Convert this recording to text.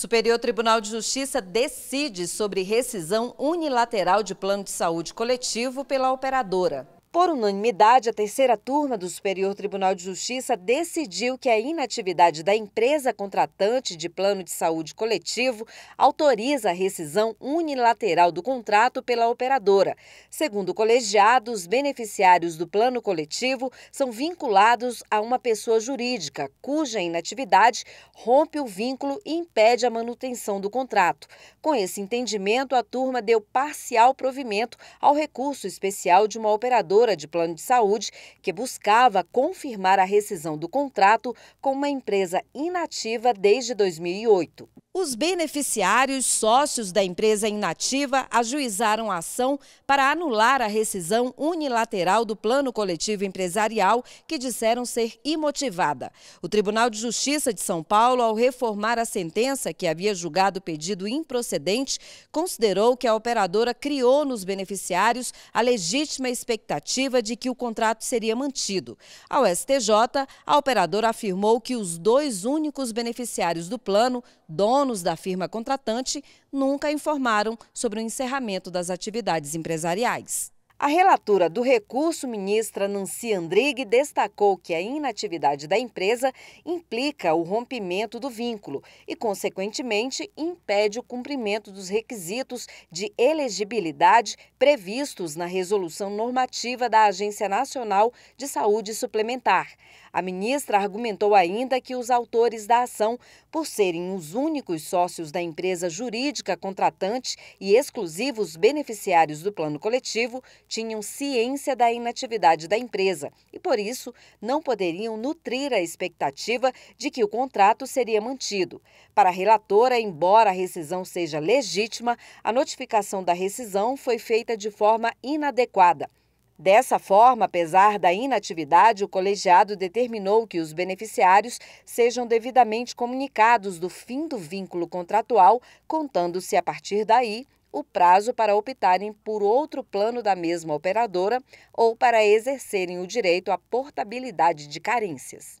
Superior Tribunal de Justiça decide sobre rescisão unilateral de plano de saúde coletivo pela operadora. Por unanimidade, a terceira turma do Superior Tribunal de Justiça decidiu que a inatividade da empresa contratante de plano de saúde coletivo autoriza a rescisão unilateral do contrato pela operadora. Segundo o colegiado, os beneficiários do plano coletivo são vinculados a uma pessoa jurídica, cuja inatividade rompe o vínculo e impede a manutenção do contrato. Com esse entendimento, a turma deu parcial provimento ao recurso especial de uma operadora operadora de plano de saúde que buscava confirmar a rescisão do contrato com uma empresa inativa desde 2008. Os beneficiários sócios da empresa inativa ajuizaram a ação para anular a rescisão unilateral do plano coletivo empresarial que disseram ser imotivada. O Tribunal de Justiça de São Paulo, ao reformar a sentença que havia julgado o pedido improcedente, considerou que a operadora criou nos beneficiários a legítima expectativa de que o contrato seria mantido. Ao STJ, a operadora afirmou que os dois únicos beneficiários do plano, donos donos da firma contratante nunca informaram sobre o encerramento das atividades empresariais. A relatora do recurso, ministra Nancy Andrighi, destacou que a inatividade da empresa implica o rompimento do vínculo e, consequentemente, impede o cumprimento dos requisitos de elegibilidade previstos na resolução normativa da Agência Nacional de Saúde Suplementar. A ministra argumentou ainda que os autores da ação, por serem os únicos sócios da empresa jurídica contratante e exclusivos beneficiários do plano coletivo, tinham ciência da inatividade da empresa e, por isso, não poderiam nutrir a expectativa de que o contrato seria mantido. Para a relatora, embora a rescisão seja legítima, a notificação da rescisão foi feita de forma inadequada. Dessa forma, apesar da inatividade, o colegiado determinou que os beneficiários sejam devidamente comunicados do fim do vínculo contratual, contando-se a partir daí o prazo para optarem por outro plano da mesma operadora ou para exercerem o direito à portabilidade de carências.